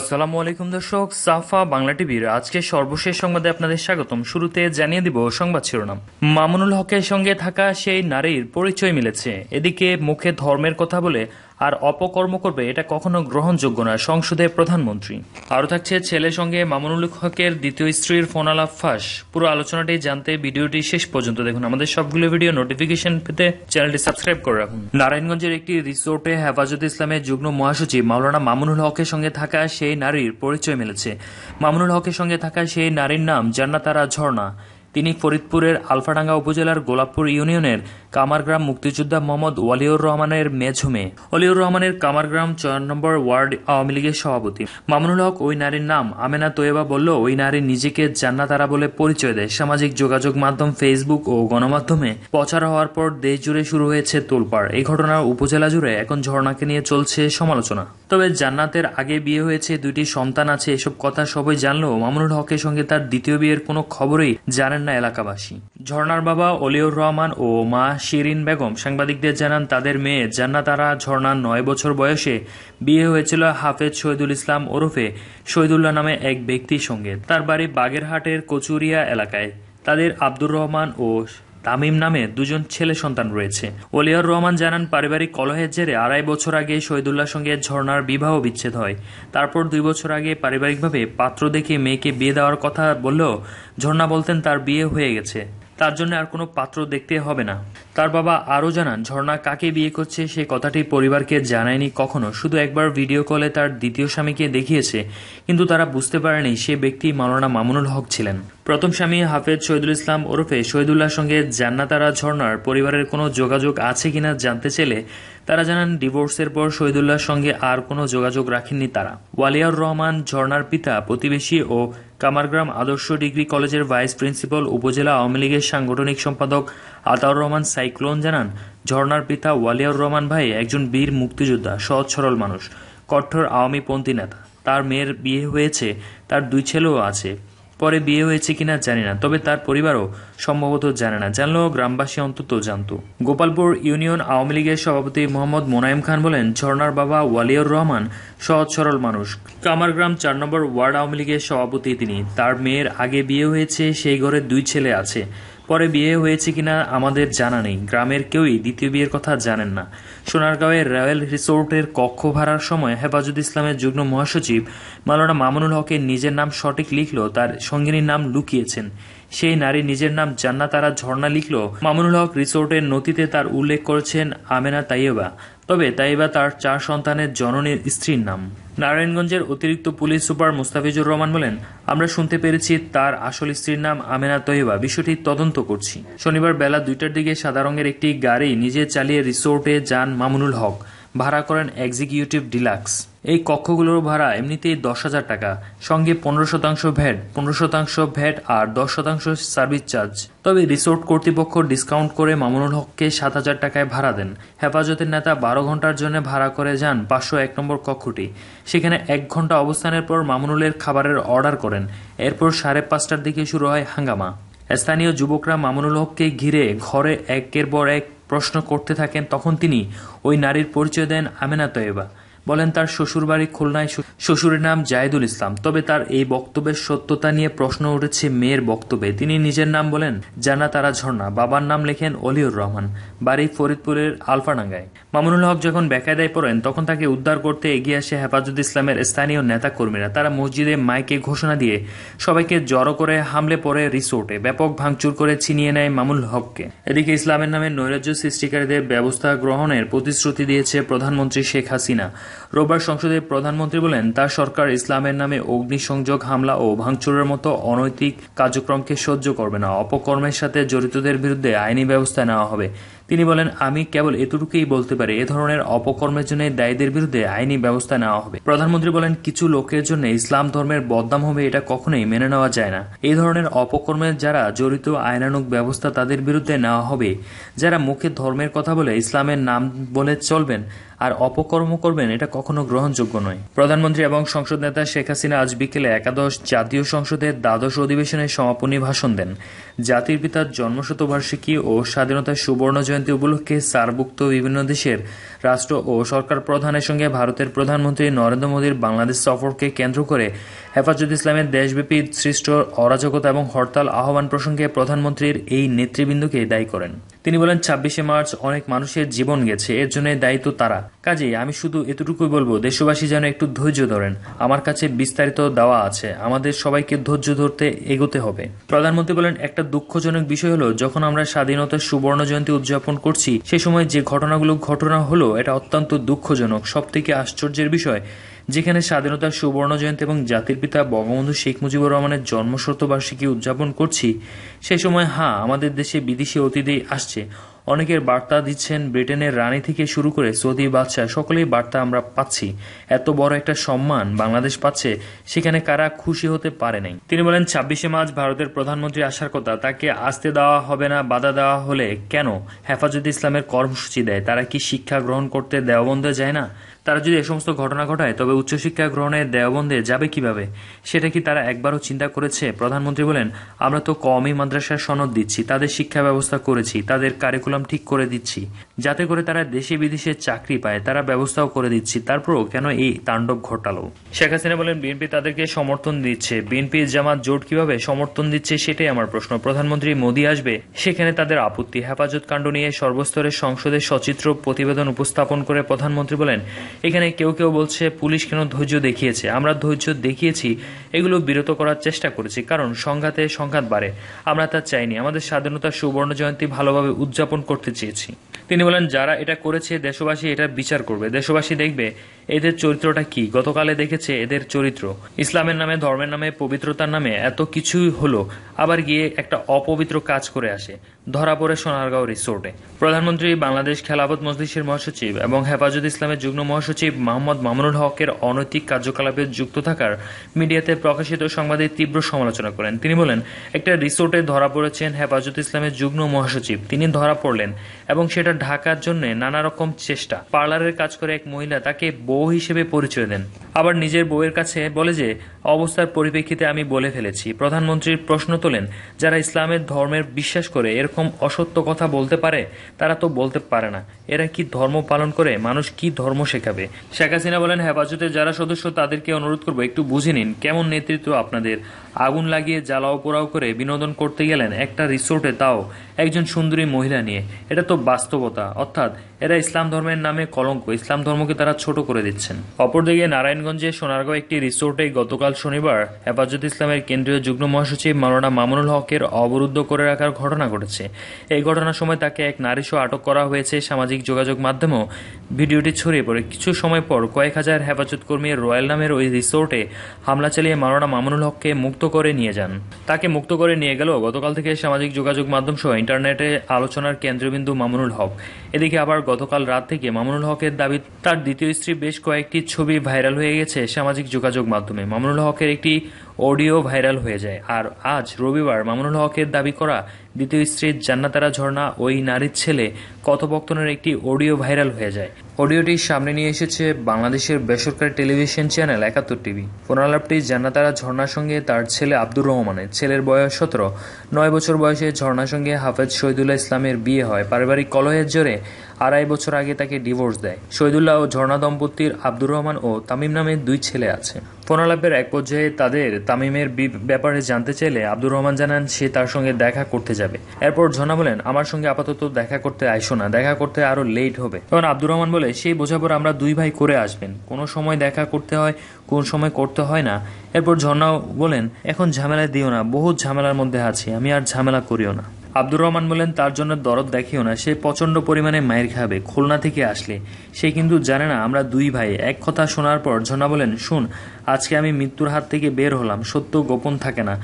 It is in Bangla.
আসসালামু আলাইকুম দর্শক সাফা বাংলা টিভির আজকে সর্বশেষ সংবাদে আপনাদের স্বাগতম শুরুতে জানিয়ে দিব সংবাদ শিরোনাম মামুনুল হকের সঙ্গে থাকা সেই নারীর পরিচয় মিলেছে এদিকে মুখে ধর্মের কথা বলে আর অপকর্ম করবে এটা কখনো গ্রহণযোগ্য নয় সংসদে প্রধানমন্ত্রী আরও থাকছে ছেলের সঙ্গে মামুনুল হকের দ্বিতীয় স্ত্রীর ফোন আলাপ ফাঁস পুরো আলোচনাটি জানতে ভিডিওটি শেষ পর্যন্ত দেখুন আমাদের সবগুলো ভিডিও নোটিফিকেশন পেতে চ্যানেলটি সাবস্ক্রাইব করে রাখুন নারায়ণগঞ্জের একটি রিসোর্টে হেফাজত ইসলামের যুগ্ম মহাসচিব মাওলানা মামুনুল হকের সঙ্গে থাকা সেই নারীর পরিচয় মিলেছে মামুনুল হকের সঙ্গে থাকা সেই নারীর নাম জান্নাতারা ঝর্ণা তিনি ফরিদপুরের আলফাডাঙ্গা উপজেলার গোলাপপুর ইউনিয়নের কামারগ্রাম মুক্তিযোদ্ধা মোহাম্মদ ওয়ালিউর রহমানের মেঝুমে মেয়ে অলিউর রহমানের কামারগ্রাম চয়ন নম্বর ওয়ার্ড আওয়ামী লীগের সভাপতি মামুনুল হক ওই নারীর নাম আমেনা তোয়েবা বলল ওই নারী নিজেকে জান্নাতারা বলে পরিচয় দেয় সামাজিক যোগাযোগ মাধ্যম ফেসবুক ও গণমাধ্যমে প্রচার হওয়ার পর দেশ জুড়ে শুরু হয়েছে তোলপাড় এই ঘটনার উপজেলা জুড়ে এখন ঝর্ণাকে নিয়ে চলছে সমালোচনা তবে জান্নাতের আগে বিয়ে হয়েছে দুইটি সন্তান আছে এসব কথা সবাই জানলেও মামুনুল হকের সঙ্গে তার দ্বিতীয় বিয়ের কোনো খবরই জানেন না এলাকাবাসী ঝর্ণার বাবা অলিউর রহমান ও মা শিরিন বেগম সাংবাদিকদের জানান তাদের মেয়ে জান্নাত আরা ঝর্ণার নয় বছর বয়সে বিয়ে হয়েছিল হাফেজ শহীদুল ইসলাম ওরফে শহীদুল্লাহ নামে এক ব্যক্তির সঙ্গে তার বাড়ি বাগেরহাটের কচুরিয়া এলাকায় তাদের আব্দুর রহমান ও তামিম নামে দুজন ছেলে সন্তান রয়েছে ওলিয়ার রহমান জানান পারিবারিক কলহের জেরে আড়াই বছর আগে শহীদুল্লাহর সঙ্গে ঝর্ণার বিবাহ বিচ্ছেদ হয় তারপর দুই বছর আগে পারিবারিকভাবে পাত্র দেখে মেয়েকে বিয়ে দেওয়ার কথা বললেও ঝর্ণা বলতেন তার বিয়ে হয়ে গেছে তার জন্য আর কোনো পাত্র দেখতে হবে না তার বাবা আরও জানান ঝর্ণা কাকে বিয়ে করছে সে কথাটি পরিবারকে জানায়নি কখনো শুধু একবার ভিডিও কলে তার দ্বিতীয় স্বামীকে দেখিয়েছে কিন্তু তারা বুঝতে পারেনি সে ব্যক্তি মাওলানা মামুনুল হক ছিলেন প্রথম স্বামী হাফেজ শহীদুল ইসলাম ওরফে শহীদুল্লাহর সঙ্গে জান্নাতারা ঝর্ণার পরিবারের কোনো যোগাযোগ আছে কিনা জানতে চেলে তারা জানান ডিভোর্সের পর শহীদুল্লাহর সঙ্গে আর কোনো যোগাযোগ রাখেননি তারা ওয়ালিয়ার রহমান ঝর্ণার পিতা প্রতিবেশী ও কামারগ্রাম আদর্শ ডিগ্রি কলেজের ভাইস প্রিন্সিপাল উপজেলা আওয়ামী লীগের সাংগঠনিক সম্পাদক আতাউর রহমান সাইক্লোন জানান ঝর্ণার পিতা ওয়ালিয়াউর রহমান ভাই একজন বীর মুক্তিযোদ্ধা সহজ সরল মানুষ কঠোর আওয়ামী পন্থী নেতা তার মেয়ের বিয়ে হয়েছে তার দুই ছেলেও আছে পরে বিয়ে হয়েছে কিনা জানি না তবে তার পরিবারও সম্ভবত জানে না জানলেও গ্রামবাসী অন্তত জানত গোপালপুর ইউনিয়ন আওয়ামী লীগের সভাপতি মোহাম্মদ মোনায়েম খান বলেন ঝর্ণার বাবা ওয়ালিয়র রহমান সহজ সরল মানুষ কামারগ্রাম চার নম্বর ওয়ার্ড আওয়ামী লীগের সভাপতি তিনি তার মেয়ের আগে বিয়ে হয়েছে সেই ঘরে দুই ছেলে আছে পরে বিয়ে হয়েছে কিনা আমাদের জানা নেই গ্রামের কেউই দ্বিতীয় বিয়ের কথা জানেন না সোনারগাঁওয়ের রয়্যাল রিসোর্টের কক্ষ ভাড়ার সময় হেফাজুদ ইসলামের যুগ্ম মহাসচিব মালানা মামুনুল হকের নিজের নাম সঠিক লিখল তার সঙ্গিনীর নাম লুকিয়েছেন সেই নারী নিজের নাম জান্নাতারা ঝর্ণা লিখল মামুনুল হক রিসোর্টের নথিতে তার উল্লেখ করেছেন আমেনা তাইয়েবা তবে তাইবা তার চার সন্তানের জননীর স্ত্রীর নাম নারায়ণগঞ্জের অতিরিক্ত পুলিশ সুপার মুস্তাফিজুর রহমান বলেন আমরা শুনতে পেরেছি তার আসল স্ত্রীর নাম আমেনা তৈবা বিষয়টি তদন্ত করছি শনিবার বেলা দুইটার দিকে সাদা রঙের একটি গাড়ি নিজে চালিয়ে রিসোর্টে যান মামুনুল হক ভাড়া করেন এক্সিকিউটিভ ডিলাক্স এই কক্ষগুলোর ভাড়া এমনিতেই দশ হাজার টাকা সঙ্গে পনেরো শতাংশ ভ্যাট পনেরো শতাংশ ভ্যাট আর দশ শতাংশ সার্ভিস চার্জ তবে রিসোর্ট কর্তৃপক্ষ ডিসকাউন্ট করে মামুনুল হককে সাত হাজার টাকায় ভাড়া দেন হেফাজতের নেতা বারো ঘন্টার জন্য ভাড়া করে যান পাঁচশো এক নম্বর কক্ষটি সেখানে এক ঘন্টা অবস্থানের পর মামুনুলের খাবারের অর্ডার করেন এরপর সাড়ে পাঁচটার দিকে শুরু হয় হাঙ্গামা স্থানীয় যুবকরা মামুনুল হককে ঘিরে ঘরে একের পর এক প্রশ্ন করতে থাকেন তখন তিনি ওই নারীর পরিচয় দেন আমেনা তয়েবা বলেন তার শ্বশুরবাড়ি খুলনায় শ্বশুরের নাম জায়দুল ইসলাম তবে তার এই বক্তব্যের সত্যতা নিয়ে প্রশ্ন উঠেছে মেয়ের বক্তব্যে তিনি নিজের নাম বলেন জানা তারা ঝর্ণা বাবার নাম লেখেন অলিউর রহমান বাড়ি ফরিদপুরের আলফানাঙ্গায় মামুনুল হক যখন বেকায়দায় পড়েন তখন তাকে উদ্ধার করতে এগিয়ে আসে হেফাজত ইসলামের স্থানীয় নেতা কর্মীরা তারা মসজিদে মাইকে ঘোষণা দিয়ে সবাইকে জড়ো করে হামলে পড়ে রিসোর্টে ব্যাপক ভাঙচুর করে ছিনিয়ে নেয় মামুল হককে এদিকে ইসলামের নামে নৈরাজ্য সৃষ্টিকারীদের ব্যবস্থা গ্রহণের প্রতিশ্রুতি দিয়েছে প্রধানমন্ত্রী শেখ হাসিনা রোববার সংসদে প্রধানমন্ত্রী বলেন তার সরকার ইসলামের নামে অগ্নিসংযোগ হামলা ও ভাঙচুরের মতো অনৈতিক কার্যক্রমকে সহ্য করবে না অপকর্মের সাথে জড়িতদের বিরুদ্ধে আইনি ব্যবস্থা নেওয়া হবে তিনি বলেন আমি কেবল এতটুকুই বলতে পারি এ ধরনের অপকর্মের জন্য দায়ীদের বিরুদ্ধে আইনি ব্যবস্থা নেওয়া হবে প্রধানমন্ত্রী বলেন কিছু লোকের জন্য ইসলাম ধর্মের বদনাম হবে এটা কখনোই মেনে নেওয়া যায় না এই ধরনের অপকর্মে যারা জড়িত আইনানুক ব্যবস্থা তাদের বিরুদ্ধে নেওয়া হবে যারা মুখে ধর্মের কথা বলে ইসলামের নাম বলে চলবেন আর অপকর্ম করবেন এটা কখনো গ্রহণযোগ্য নয় প্রধানমন্ত্রী এবং সংসদ নেতা শেখ হাসিনা আজ বিকেলে একাদশ জাতীয় সংসদের দ্বাদশ অধিবেশনের সমাপনী ভাষণ দেন জাতির পিতার জন্মশতবার্ষিকী ও স্বাধীনতার সুবর্ণ জয়ন্তী জয়ন্তী উপলক্ষে সারভুক্ত বিভিন্ন দেশের রাষ্ট্র ও সরকার প্রধানের সঙ্গে ভারতের প্রধানমন্ত্রী নরেন্দ্র মোদীর বাংলাদেশ সফরকে কেন্দ্র করে হেফাজত ইসলামের দেশব্যাপী সৃষ্ট অরাজকতা এবং হরতাল আহ্বান প্রসঙ্গে প্রধানমন্ত্রীর এই নেতৃবৃন্দকে দায়ী করেন তিনি বলেন ছাব্বিশে মার্চ অনেক মানুষের জীবন গেছে এর জন্য দায়িত্ব তারা কাজে আমি শুধু এতটুকুই বলবো দেশবাসী যেন একটু ধৈর্য ধরেন আমার কাছে বিস্তারিত দেওয়া আছে আমাদের সবাইকে ধৈর্য ধরতে এগোতে হবে প্রধানমন্ত্রী বলেন একটা দুঃখজনক বিষয় হলো যখন আমরা স্বাধীনতার সুবর্ণ জয়ন্তী উদযাপন করছি সে সময় যে ঘটনাগুলো ঘটনা হলো এটা অত্যন্ত দুঃখজনক সব থেকে আশ্চর্যের বিষয় যেখানে স্বাধীনতার সুবর্ণ জয়ন্তী এবং জাতির পিতা বঙ্গবন্ধু শেখ মুজিবুর রহমানের জন্মশতবার্ষিকী উদযাপন করছি সে সময় হ্যাঁ আমাদের দেশে বিদেশি অতিথি আসছে অনেকের বার্তা দিচ্ছেন ব্রিটেনের রানী থেকে শুরু করে সৌদি বাদশাহ সকলেই বার্তা আমরা পাচ্ছি এত বড় একটা সম্মান বাংলাদেশ পাচ্ছে সেখানে কারা খুশি হতে পারে নাই তিনি বলেন ছাব্বিশে মার্চ ভারতের প্রধানমন্ত্রী আসার কথা তাকে আসতে দেওয়া হবে না বাধা দেওয়া হলে কেন হেফাজত ইসলামের কর্মসূচি দেয় তারা কি শিক্ষা গ্রহণ করতে দেওয়া বন্ধ যায় না তারা যদি এ সমস্ত ঘটনা ঘটায় তবে উচ্চশিক্ষা গ্রহণে দেওবন্দে যাবে কিভাবে সেটা কি তারা একবারও চিন্তা করেছে প্রধানমন্ত্রী বলেন আমরা তো কমই মাদ্রাসার সনদ দিচ্ছি তাদের শিক্ষা ব্যবস্থা করেছি তাদের কারিকুলাম ঠিক করে দিচ্ছি যাতে করে তারা দেশে বিদেশে চাকরি পায় তারা ব্যবস্থাও করে দিচ্ছি তারপরও কেন এই তাণ্ডব ঘটালো শেখ হাসিনা বলেন বিএনপি তাদেরকে সমর্থন দিচ্ছে বিএনপি জামাত জোট কিভাবে সমর্থন দিচ্ছে সেটাই আমার প্রশ্ন প্রধানমন্ত্রী মোদী আসবে সেখানে তাদের আপত্তি হেফাজত কাণ্ড নিয়ে সর্বস্তরের সংসদে সচিত্র প্রতিবেদন উপস্থাপন করে প্রধানমন্ত্রী বলেন এখানে কেউ কেউ বলছে পুলিশ কেন ধৈর্য দেখিয়েছে আমরা ধৈর্য দেখিয়েছি এগুলো বিরত করার চেষ্টা করেছি কারণ সংঘাতে সংঘাত বাড়ে আমরা তা চাইনি আমাদের স্বাধীনতার সুবর্ণ জয়ন্তী ভালোভাবে উদযাপন করতে চেয়েছি তিনি বলেন যারা এটা করেছে দেশবাসী এটার বিচার করবে দেশবাসী দেখবে এদের চরিত্রটা কি গতকালে দেখেছে এদের চরিত্র ইসলামের নামে ধর্মের নামে পবিত্রতার নামে এত কিছুই হলো আবার গিয়ে একটা অপবিত্র কাজ করে আসে ধরা পড়ে সোনারগাঁও রিসোর্টে প্রধানমন্ত্রী বাংলাদেশ খেলাফত মজলিসের মহাসচিব এবং হেফাজত ইসলামের যুগ্ম মহাসচিব মোহাম্মদ মামুনুল হকের অনৈতিক কার্যকলাপে যুক্ত থাকার মিডিয়াতে প্রকাশিত সংবাদে তীব্র সমালোচনা করেন তিনি বলেন একটা রিসোর্টে ধরা পড়েছেন হেফাজত ইসলামের যুগ্ম মহাসচিব তিনি ধরা পড়লেন এবং সেটা ঢাকার জন্য নানা রকম চেষ্টা পার্লারের কাজ করে এক মহিলা তাকে বউ হিসেবে পরিচয় দেন আবার নিজের বউয়ের কাছে বলে যে অবস্থার পরিপ্রেক্ষিতে আমি বলে ফেলেছি প্রধানমন্ত্রীর প্রশ্ন তোলেন যারা ইসলামের ধর্মের বিশ্বাস করে এর এরকম অসত্য কথা বলতে পারে তারা তো বলতে পারে না এরা কি ধর্ম পালন করে মানুষ কি ধর্ম শেখাবে শেখ হাসিনা বলেন হেফাজতের যারা সদস্য তাদেরকে অনুরোধ করবো একটু বুঝে নিন কেমন নেতৃত্ব আপনাদের আগুন লাগিয়ে জ্বালাও পোড়াও করে বিনোদন করতে গেলেন একটা রিসোর্টে তাও একজন সুন্দরী মহিলা নিয়ে এটা তো বাস্তবতা অর্থাৎ এরা ইসলাম ধর্মের নামে কলঙ্ক ইসলাম ধর্মকে তারা ছোট করে দিচ্ছেন অপরদিকে নারায়ণগঞ্জে সোনারগাঁও একটি রিসোর্টে গতকাল শনিবার হেফাজত ইসলামের কেন্দ্রীয় যুগ্ম মহাসচিব মাওলানা মামুনুল হকের অবরুদ্ধ করে রাখার ঘটনা ঘটেছে এই ঘটনার সময় তাকে এক সহ আটক করা হয়েছে সামাজিক যোগাযোগ মাধ্যমেও ভিডিওটি ছড়িয়ে পড়ে কিছু সময় পর কয়েক হাজার হেফাজত কর্মী রয়্যাল নামের ওই রিসোর্টে হামলা চালিয়ে মাওলানা মামুনুল হককে মুক্ত করে নিয়ে যান তাকে মুক্ত করে নিয়ে গেলেও গতকাল থেকে সামাজিক যোগাযোগ মাধ্যম সহ ইন্টারনেটে আলোচনার কেন্দ্রবিন্দু মামুনুল হক এদিকে আবার গতকাল রাত থেকে মামুনুল হকের দাবি তার দ্বিতীয় স্ত্রী বেশ কয়েকটি ছবি ভাইরাল হয়ে গেছে সামাজিক যোগাযোগ মাধ্যমে মামুনুল হকের একটি অডিও ভাইরাল হয়ে যায় আর আজ রবিবার মামুনুল হকের দাবি করা দ্বিতীয় স্ত্রীর জান্নাতারা ঝর্ণা ওই নারীর ছেলে কথোপকথনের একটি অডিও ভাইরাল হয়ে যায় অডিওটি সামনে নিয়ে এসেছে বাংলাদেশের বেসরকারি টেলিভিশন চ্যানেল একাত্তর টিভি ফোনালাপটি জান্নাতারা ঝর্ণার সঙ্গে তার ছেলে আব্দুর রহমানের ছেলের বয়স সতেরো নয় বছর বয়সে ঝর্ণার সঙ্গে হাফেজ শহীদুল্লাহ ইসলামের বিয়ে হয় পারিবারিক কলহের জোরে আড়াই বছর আগে তাকে ডিভোর্স দেয় শহীদুল্লাহ ও ঝর্ণা দম্পতির আব্দুর রহমান ও তামিম নামের দুই ছেলে আছে ফোনালাপের এক পর্যায়ে তাদের তামিমের ব্যাপারে জানতে চাইলে আব্দুর রহমান জানান সে তার সঙ্গে দেখা করতে যাবে এরপর ঝর্ণা বলেন আমার সঙ্গে আপাতত দেখা করতে আইসো না দেখা করতে আরও লেট হবে তখন আব্দুর রহমান বলে সেই বোঝাপড় আমরা দুই ভাই করে আসবেন কোনো সময় দেখা করতে হয় কোন সময় করতে হয় না এরপর ঝর্ণাও বলেন এখন ঝামেলায় দিও না বহুত ঝামেলার মধ্যে আছি আমি আর ঝামেলা করিও না আব্দুর রহমান বলেন তার জন্য দরদ দেখিও না সে প্রচন্ড পরিমাণে মায়ের খাবে খুলনা থেকে আসলে সে কিন্তু জানে না আমরা দুই ভাই এক কথা শোনার পর ঝর্ণা বলেন শুন আজকে আমি মৃত্যুর হাত থেকে বের হলাম সত্য গোপন থাকে না